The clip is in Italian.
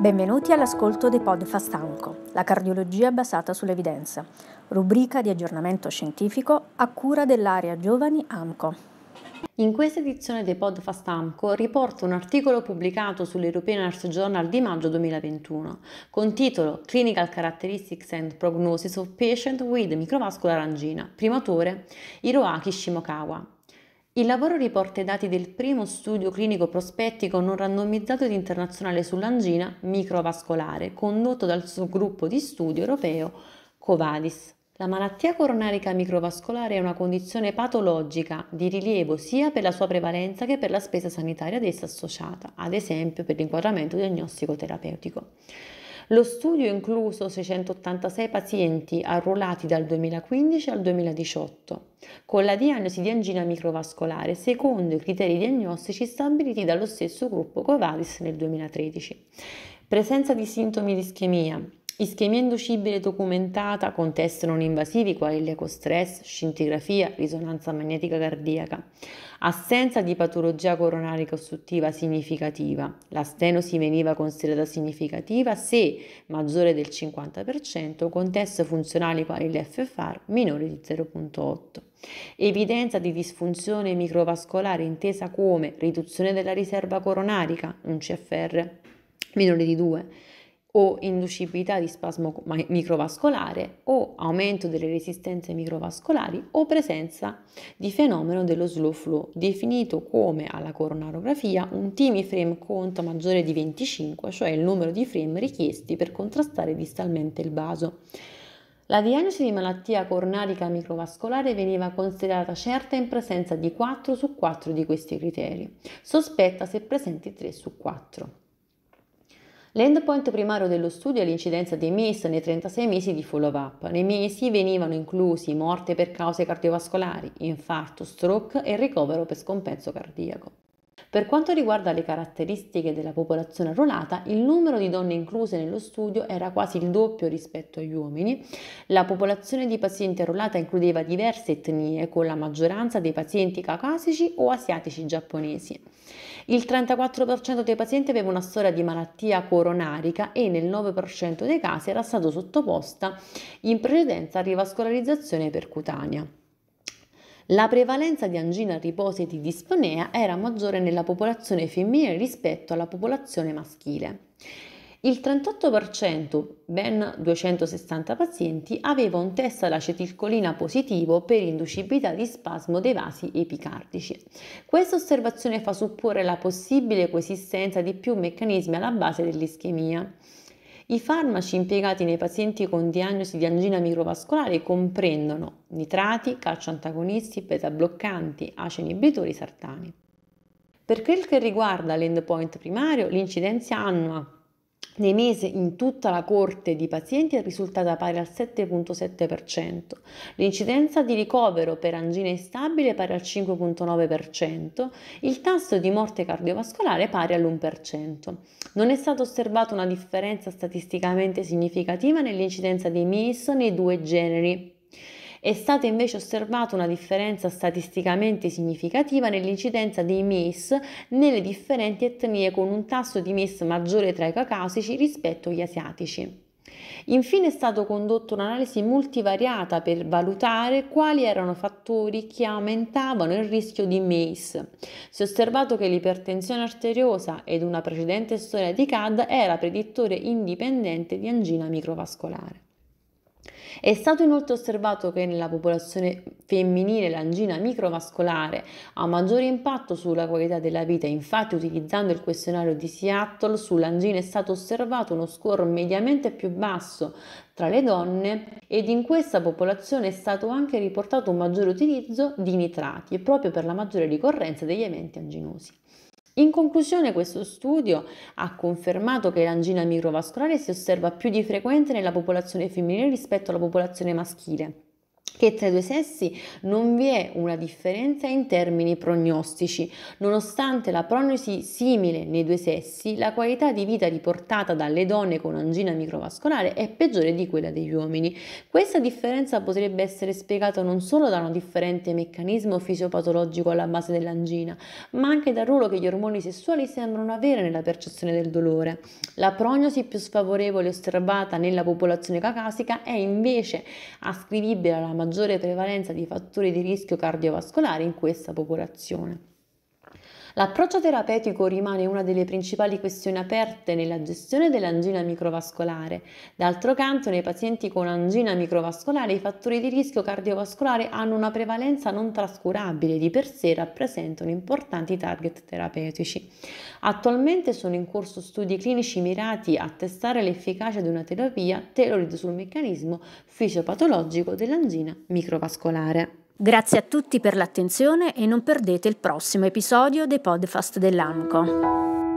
Benvenuti all'ascolto dei podcast Anco, la cardiologia basata sull'evidenza, rubrica di aggiornamento scientifico a cura dell'area Giovani Amco. In questa edizione dei podcast Amco riporto un articolo pubblicato sull'European Heart Journal di maggio 2021 con titolo Clinical Characteristics and Prognosis of Patient with Microvascular Angina, primo autore Hiroaki Shimokawa. Il lavoro riporta i dati del primo studio clinico prospettico non randomizzato ed internazionale sull'angina microvascolare, condotto dal gruppo di studio europeo Covadis. La malattia coronarica microvascolare è una condizione patologica di rilievo sia per la sua prevalenza che per la spesa sanitaria ad essa associata, ad esempio per l'inquadramento diagnostico terapeutico. Lo studio ha incluso 686 pazienti arruolati dal 2015 al 2018 con la diagnosi di angina microvascolare secondo i criteri diagnostici stabiliti dallo stesso gruppo Covalis nel 2013. Presenza di sintomi di ischemia, Ischemia inducibile documentata con test non invasivi quali l'ecostress, scintigrafia, risonanza magnetica cardiaca. Assenza di patologia coronarica ostruttiva significativa. La stenosi veniva considerata significativa se maggiore del 50%, con test funzionali quali l'FFR minore di 0.8. Evidenza di disfunzione microvascolare intesa come riduzione della riserva coronarica, un CFR minore di 2 o inducibilità di spasmo microvascolare o aumento delle resistenze microvascolari o presenza di fenomeno dello slow flow, definito come alla coronarografia un timiframe conta maggiore di 25, cioè il numero di frame richiesti per contrastare distalmente il vaso. La diagnosi di malattia coronarica microvascolare veniva considerata certa in presenza di 4 su 4 di questi criteri, sospetta se presenti 3 su 4. L'endpoint primario dello studio è l'incidenza dei MIS nei 36 mesi di follow-up. Nei mesi venivano inclusi morte per cause cardiovascolari, infarto, stroke e ricovero per scompenso cardiaco. Per quanto riguarda le caratteristiche della popolazione arruolata, il numero di donne incluse nello studio era quasi il doppio rispetto agli uomini. La popolazione di pazienti arruolata includeva diverse etnie, con la maggioranza dei pazienti caucasici o asiatici giapponesi. Il 34% dei pazienti aveva una storia di malattia coronarica e nel 9% dei casi era stato sottoposta in precedenza a rivascolarizzazione percutanea. La prevalenza di angina riposa e di disponea era maggiore nella popolazione femminile rispetto alla popolazione maschile. Il 38%, ben 260 pazienti, aveva un test all'acetilcolina positivo per inducibilità di spasmo dei vasi epicardici. Questa osservazione fa supporre la possibile coesistenza di più meccanismi alla base dell'ischemia. I farmaci impiegati nei pazienti con diagnosi di angina microvascolare comprendono nitrati, calcioantagonisti, beta-bloccanti, ACE inibitori, sartani. Per quel che riguarda l'endpoint primario, l'incidenza annua nei Nemese in tutta la corte di pazienti è risultata pari al 7,7%, l'incidenza di ricovero per angina instabile pari al 5,9%, il tasso di morte cardiovascolare pari all'1%. Non è stata osservata una differenza statisticamente significativa nell'incidenza dei MIS nei due generi è stata invece osservata una differenza statisticamente significativa nell'incidenza dei MES nelle differenti etnie con un tasso di MES maggiore tra i caucasici rispetto agli asiatici. Infine è stato condotto un'analisi multivariata per valutare quali erano fattori che aumentavano il rischio di MACE. Si è osservato che l'ipertensione arteriosa ed una precedente storia di CAD era predittore indipendente di angina microvascolare. È stato inoltre osservato che nella popolazione femminile l'angina microvascolare ha maggiore impatto sulla qualità della vita, infatti utilizzando il questionario di Seattle sull'angina è stato osservato uno score mediamente più basso tra le donne ed in questa popolazione è stato anche riportato un maggiore utilizzo di nitrati proprio per la maggiore ricorrenza degli eventi anginosi. In conclusione, questo studio ha confermato che l'angina microvascolare si osserva più di frequente nella popolazione femminile rispetto alla popolazione maschile che tra i due sessi non vi è una differenza in termini prognostici. Nonostante la prognosi simile nei due sessi, la qualità di vita riportata dalle donne con angina microvascolare è peggiore di quella degli uomini. Questa differenza potrebbe essere spiegata non solo da un differente meccanismo fisiopatologico alla base dell'angina, ma anche dal ruolo che gli ormoni sessuali sembrano avere nella percezione del dolore. La prognosi più sfavorevole osservata nella popolazione cacasica è invece ascrivibile alla maggiore prevalenza di fattori di rischio cardiovascolare in questa popolazione. L'approccio terapeutico rimane una delle principali questioni aperte nella gestione dell'angina microvascolare. D'altro canto, nei pazienti con angina microvascolare i fattori di rischio cardiovascolare hanno una prevalenza non trascurabile e di per sé rappresentano importanti target terapeutici. Attualmente sono in corso studi clinici mirati a testare l'efficacia di una terapia tailored sul meccanismo fisiopatologico dell'angina microvascolare. Grazie a tutti per l'attenzione e non perdete il prossimo episodio dei podcast dell'AMCO.